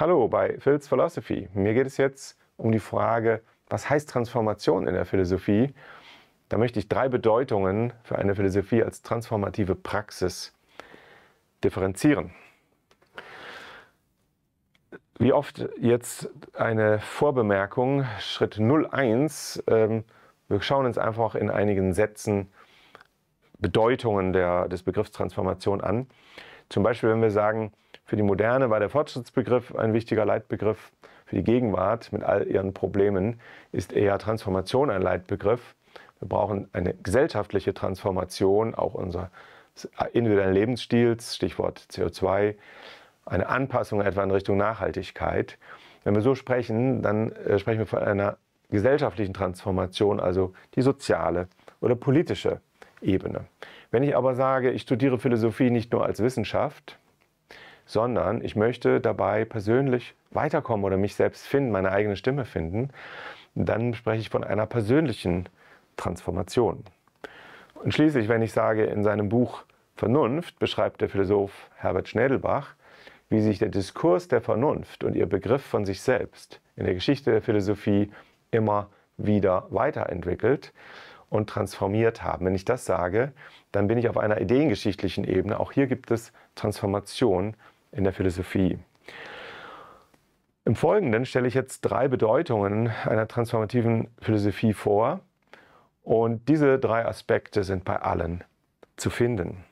Hallo bei Phil's Philosophy. Mir geht es jetzt um die Frage, was heißt Transformation in der Philosophie? Da möchte ich drei Bedeutungen für eine Philosophie als transformative Praxis differenzieren. Wie oft jetzt eine Vorbemerkung, Schritt 01. Ähm, wir schauen uns einfach in einigen Sätzen Bedeutungen der, des Begriffs Transformation an. Zum Beispiel, wenn wir sagen, für die Moderne war der Fortschrittsbegriff ein wichtiger Leitbegriff. Für die Gegenwart mit all ihren Problemen ist eher Transformation ein Leitbegriff. Wir brauchen eine gesellschaftliche Transformation, auch unseres äh, individuellen Lebensstils, Stichwort CO2, eine Anpassung etwa in Richtung Nachhaltigkeit. Wenn wir so sprechen, dann äh, sprechen wir von einer gesellschaftlichen Transformation, also die soziale oder politische Ebene. Wenn ich aber sage, ich studiere Philosophie nicht nur als Wissenschaft, sondern ich möchte dabei persönlich weiterkommen oder mich selbst finden, meine eigene Stimme finden, dann spreche ich von einer persönlichen Transformation. Und schließlich, wenn ich sage, in seinem Buch Vernunft beschreibt der Philosoph Herbert Schnedelbach, wie sich der Diskurs der Vernunft und ihr Begriff von sich selbst in der Geschichte der Philosophie immer wieder weiterentwickelt und transformiert haben. Wenn ich das sage, dann bin ich auf einer ideengeschichtlichen Ebene. Auch hier gibt es Transformation in der Philosophie. Im Folgenden stelle ich jetzt drei Bedeutungen einer transformativen Philosophie vor. Und diese drei Aspekte sind bei allen zu finden.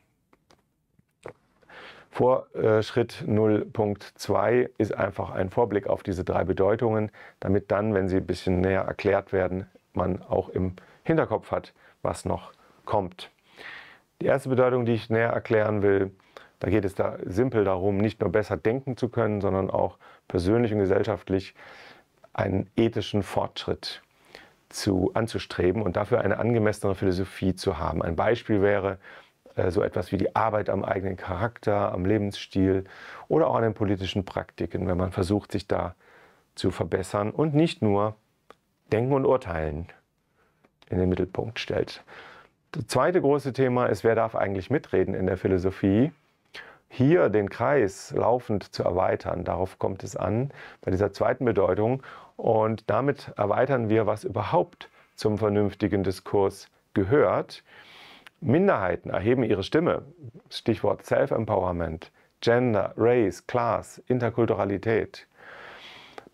Vorschritt 0.2 ist einfach ein Vorblick auf diese drei Bedeutungen, damit dann, wenn sie ein bisschen näher erklärt werden, man auch im Hinterkopf hat, was noch kommt. Die erste Bedeutung, die ich näher erklären will, da geht es da simpel darum, nicht nur besser denken zu können, sondern auch persönlich und gesellschaftlich einen ethischen Fortschritt zu, anzustreben und dafür eine angemessene Philosophie zu haben. Ein Beispiel wäre äh, so etwas wie die Arbeit am eigenen Charakter, am Lebensstil oder auch an den politischen Praktiken, wenn man versucht, sich da zu verbessern und nicht nur Denken und Urteilen in den Mittelpunkt stellt. Das zweite große Thema ist, wer darf eigentlich mitreden in der Philosophie? hier den Kreis laufend zu erweitern. Darauf kommt es an, bei dieser zweiten Bedeutung. Und damit erweitern wir, was überhaupt zum vernünftigen Diskurs gehört. Minderheiten erheben ihre Stimme. Stichwort Self-Empowerment, Gender, Race, Class, Interkulturalität.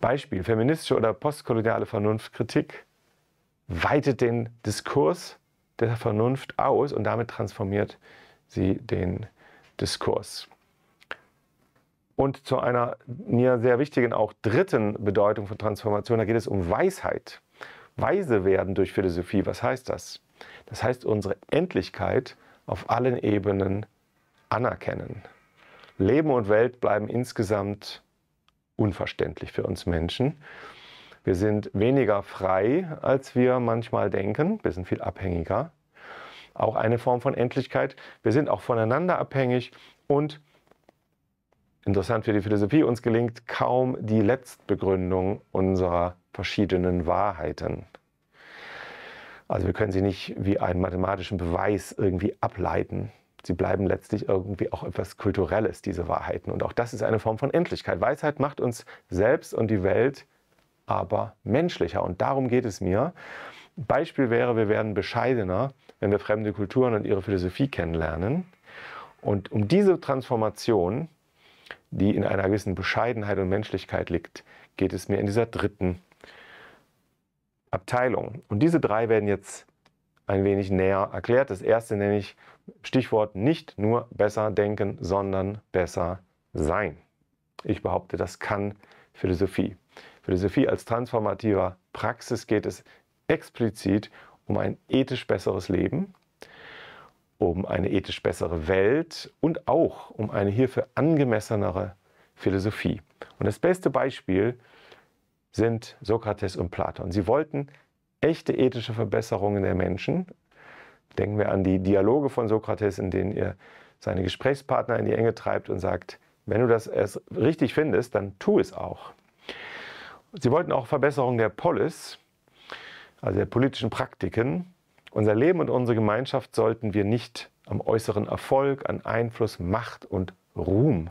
Beispiel: feministische oder postkoloniale Vernunftkritik weitet den Diskurs der Vernunft aus und damit transformiert sie den Diskurs und zu einer mir sehr wichtigen, auch dritten Bedeutung von Transformation. Da geht es um Weisheit. Weise werden durch Philosophie. Was heißt das? Das heißt, unsere Endlichkeit auf allen Ebenen anerkennen. Leben und Welt bleiben insgesamt unverständlich für uns Menschen. Wir sind weniger frei, als wir manchmal denken. Wir sind viel abhängiger. Auch eine Form von Endlichkeit. Wir sind auch voneinander abhängig und Interessant für die Philosophie, uns gelingt kaum die Letztbegründung unserer verschiedenen Wahrheiten. Also wir können sie nicht wie einen mathematischen Beweis irgendwie ableiten. Sie bleiben letztlich irgendwie auch etwas Kulturelles, diese Wahrheiten. Und auch das ist eine Form von Endlichkeit. Weisheit macht uns selbst und die Welt aber menschlicher. Und darum geht es mir. Beispiel wäre, wir werden bescheidener, wenn wir fremde Kulturen und ihre Philosophie kennenlernen. Und um diese Transformation die in einer gewissen Bescheidenheit und Menschlichkeit liegt, geht es mir in dieser dritten Abteilung. Und diese drei werden jetzt ein wenig näher erklärt. Das erste nenne ich Stichwort nicht nur besser denken, sondern besser sein. Ich behaupte, das kann Philosophie. Philosophie als transformativer Praxis geht es explizit um ein ethisch besseres Leben, um eine ethisch bessere Welt und auch um eine hierfür angemessenere Philosophie. Und das beste Beispiel sind Sokrates und Platon. Sie wollten echte ethische Verbesserungen der Menschen. Denken wir an die Dialoge von Sokrates, in denen er seine Gesprächspartner in die Enge treibt und sagt, wenn du das erst richtig findest, dann tu es auch. Sie wollten auch Verbesserungen der Polis, also der politischen Praktiken. Unser Leben und unsere Gemeinschaft sollten wir nicht am äußeren Erfolg, an Einfluss, Macht und Ruhm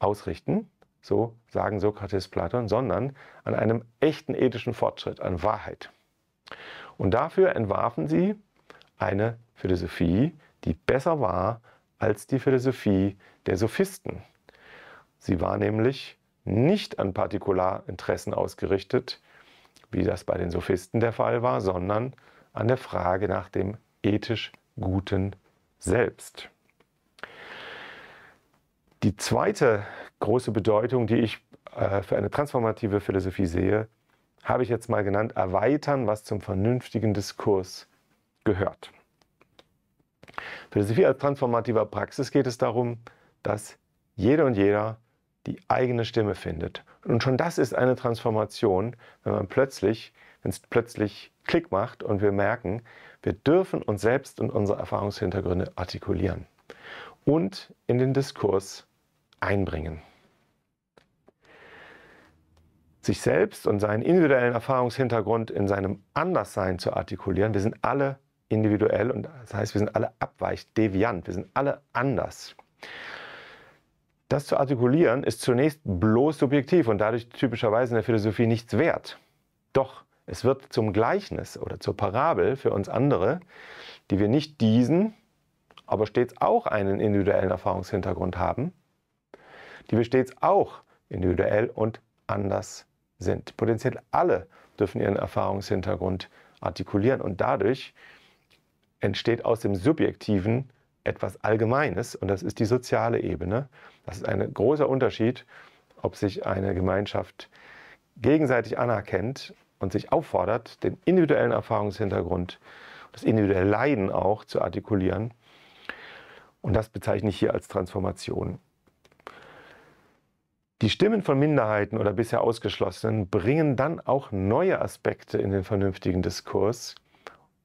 ausrichten, so sagen Sokrates, Platon, sondern an einem echten ethischen Fortschritt, an Wahrheit. Und dafür entwarfen sie eine Philosophie, die besser war als die Philosophie der Sophisten. Sie war nämlich nicht an Partikularinteressen ausgerichtet, wie das bei den Sophisten der Fall war, sondern an der Frage nach dem ethisch guten Selbst. Die zweite große Bedeutung, die ich äh, für eine transformative Philosophie sehe, habe ich jetzt mal genannt, erweitern, was zum vernünftigen Diskurs gehört. Philosophie als transformativer Praxis geht es darum, dass jede und jeder die eigene Stimme findet. Und schon das ist eine Transformation, wenn man plötzlich, wenn es plötzlich Klick macht und wir merken, wir dürfen uns selbst und unsere Erfahrungshintergründe artikulieren und in den Diskurs einbringen. Sich selbst und seinen individuellen Erfahrungshintergrund in seinem Anderssein zu artikulieren, wir sind alle individuell und das heißt, wir sind alle abweichend, deviant, wir sind alle anders. Das zu artikulieren ist zunächst bloß subjektiv und dadurch typischerweise in der Philosophie nichts wert. Doch es wird zum Gleichnis oder zur Parabel für uns andere, die wir nicht diesen, aber stets auch einen individuellen Erfahrungshintergrund haben, die wir stets auch individuell und anders sind. Potenziell alle dürfen ihren Erfahrungshintergrund artikulieren und dadurch entsteht aus dem Subjektiven etwas Allgemeines und das ist die soziale Ebene. Das ist ein großer Unterschied, ob sich eine Gemeinschaft gegenseitig anerkennt und sich auffordert, den individuellen Erfahrungshintergrund, das individuelle Leiden auch zu artikulieren. Und das bezeichne ich hier als Transformation. Die Stimmen von Minderheiten oder bisher Ausgeschlossenen bringen dann auch neue Aspekte in den vernünftigen Diskurs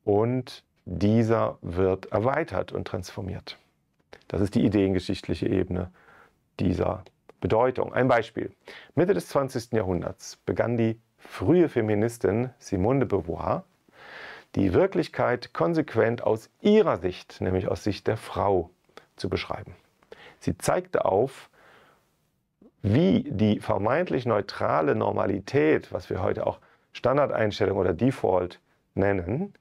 und dieser wird erweitert und transformiert. Das ist die ideengeschichtliche Ebene dieser Bedeutung. Ein Beispiel. Mitte des 20. Jahrhunderts begann die frühe Feministin Simone de Beauvoir die Wirklichkeit konsequent aus ihrer Sicht, nämlich aus Sicht der Frau, zu beschreiben. Sie zeigte auf, wie die vermeintlich neutrale Normalität, was wir heute auch Standardeinstellung oder Default nennen,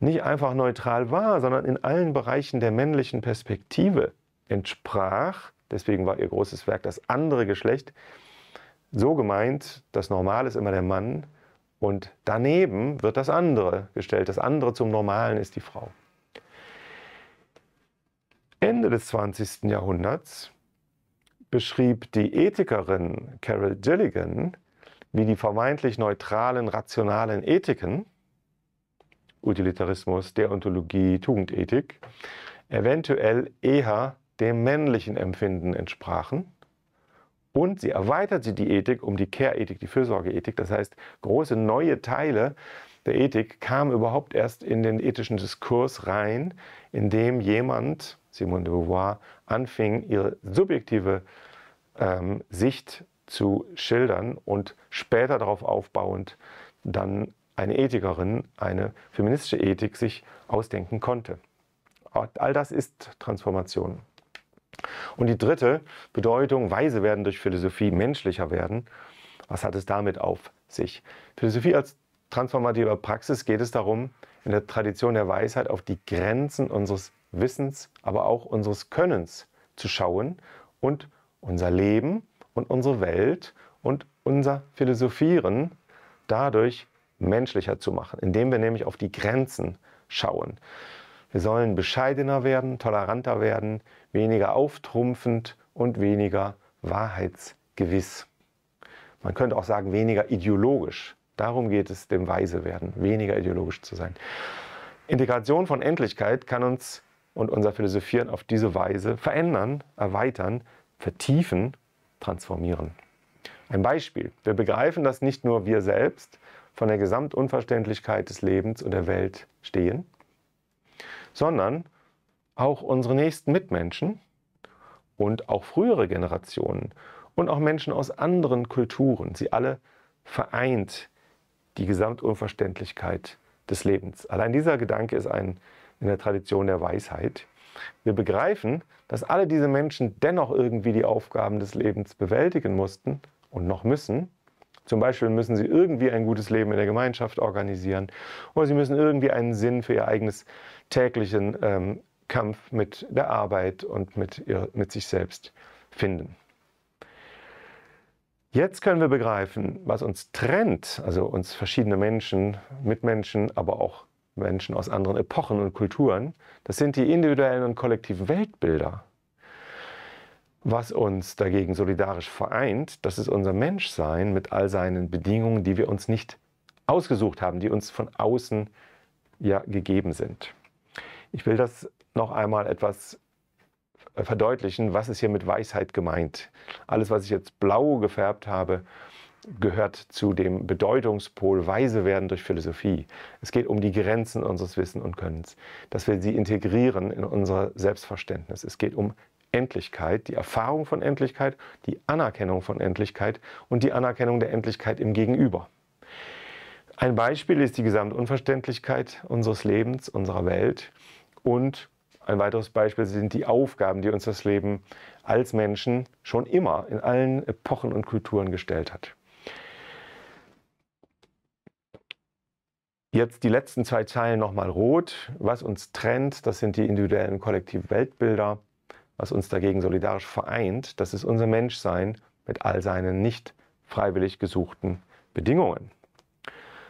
nicht einfach neutral war, sondern in allen Bereichen der männlichen Perspektive entsprach, deswegen war ihr großes Werk das andere Geschlecht, so gemeint, das Normal ist immer der Mann und daneben wird das andere gestellt. Das andere zum Normalen ist die Frau. Ende des 20. Jahrhunderts beschrieb die Ethikerin Carol Gilligan, wie die vermeintlich neutralen, rationalen Ethiken, Utilitarismus, Deontologie, Tugendethik, eventuell eher dem männlichen Empfinden entsprachen und sie erweitert sie die Ethik um die Care-Ethik, die Fürsorgeethik. Das heißt, große neue Teile der Ethik kamen überhaupt erst in den ethischen Diskurs rein, indem jemand, Simone de Beauvoir, anfing, ihre subjektive ähm, Sicht zu schildern und später darauf aufbauend dann eine Ethikerin, eine feministische Ethik sich ausdenken konnte. All das ist Transformation. Und die dritte Bedeutung, weise werden durch Philosophie, menschlicher werden. Was hat es damit auf sich? Philosophie als transformative Praxis geht es darum, in der Tradition der Weisheit auf die Grenzen unseres Wissens, aber auch unseres Könnens zu schauen und unser Leben und unsere Welt und unser Philosophieren dadurch menschlicher zu machen, indem wir nämlich auf die Grenzen schauen. Wir sollen bescheidener werden, toleranter werden, weniger auftrumpfend und weniger wahrheitsgewiss. Man könnte auch sagen, weniger ideologisch. Darum geht es dem Weise werden, weniger ideologisch zu sein. Integration von Endlichkeit kann uns und unser Philosophieren auf diese Weise verändern, erweitern, vertiefen, transformieren. Ein Beispiel. Wir begreifen, dass nicht nur wir selbst von der Gesamtunverständlichkeit des Lebens und der Welt stehen, sondern auch unsere nächsten Mitmenschen und auch frühere Generationen und auch Menschen aus anderen Kulturen. Sie alle vereint die Gesamtunverständlichkeit des Lebens. Allein dieser Gedanke ist ein in der Tradition der Weisheit. Wir begreifen, dass alle diese Menschen dennoch irgendwie die Aufgaben des Lebens bewältigen mussten und noch müssen. Zum Beispiel müssen sie irgendwie ein gutes Leben in der Gemeinschaft organisieren oder sie müssen irgendwie einen Sinn für ihr eigenes Leben täglichen ähm, Kampf mit der Arbeit und mit, ihr, mit sich selbst finden. Jetzt können wir begreifen, was uns trennt, also uns verschiedene Menschen, Mitmenschen, aber auch Menschen aus anderen Epochen und Kulturen. Das sind die individuellen und kollektiven Weltbilder. Was uns dagegen solidarisch vereint, das ist unser Menschsein mit all seinen Bedingungen, die wir uns nicht ausgesucht haben, die uns von außen ja gegeben sind. Ich will das noch einmal etwas äh, verdeutlichen, was ist hier mit Weisheit gemeint. Alles, was ich jetzt blau gefärbt habe, gehört zu dem Bedeutungspol Weise werden durch Philosophie. Es geht um die Grenzen unseres Wissen und Könnens, dass wir sie integrieren in unser Selbstverständnis. Es geht um Endlichkeit, die Erfahrung von Endlichkeit, die Anerkennung von Endlichkeit und die Anerkennung der Endlichkeit im Gegenüber. Ein Beispiel ist die Gesamtunverständlichkeit unseres Lebens, unserer Welt. Und ein weiteres Beispiel sind die Aufgaben, die uns das Leben als Menschen schon immer in allen Epochen und Kulturen gestellt hat. Jetzt die letzten zwei Zeilen nochmal rot. Was uns trennt, das sind die individuellen kollektiven Weltbilder. Was uns dagegen solidarisch vereint, das ist unser Menschsein mit all seinen nicht freiwillig gesuchten Bedingungen.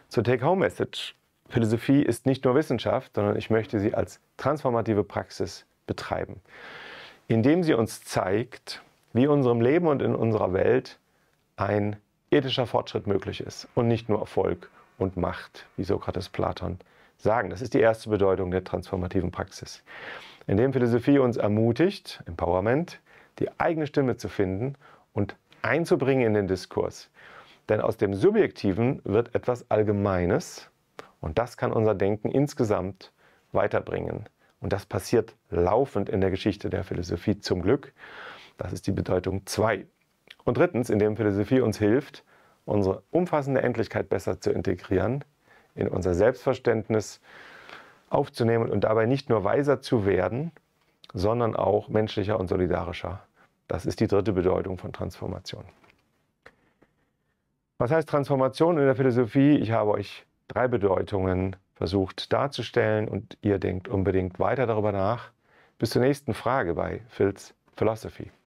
Zur Take-Home-Message. Philosophie ist nicht nur Wissenschaft, sondern ich möchte sie als transformative Praxis betreiben, indem sie uns zeigt, wie unserem Leben und in unserer Welt ein ethischer Fortschritt möglich ist und nicht nur Erfolg und Macht, wie Sokrates Platon sagen. Das ist die erste Bedeutung der transformativen Praxis. Indem Philosophie uns ermutigt, Empowerment, die eigene Stimme zu finden und einzubringen in den Diskurs. Denn aus dem Subjektiven wird etwas Allgemeines, und das kann unser Denken insgesamt weiterbringen. Und das passiert laufend in der Geschichte der Philosophie zum Glück. Das ist die Bedeutung 2. Und drittens, indem Philosophie uns hilft, unsere umfassende Endlichkeit besser zu integrieren, in unser Selbstverständnis aufzunehmen und dabei nicht nur weiser zu werden, sondern auch menschlicher und solidarischer. Das ist die dritte Bedeutung von Transformation. Was heißt Transformation in der Philosophie? Ich habe euch drei Bedeutungen versucht darzustellen und ihr denkt unbedingt weiter darüber nach. Bis zur nächsten Frage bei Phil's Philosophy.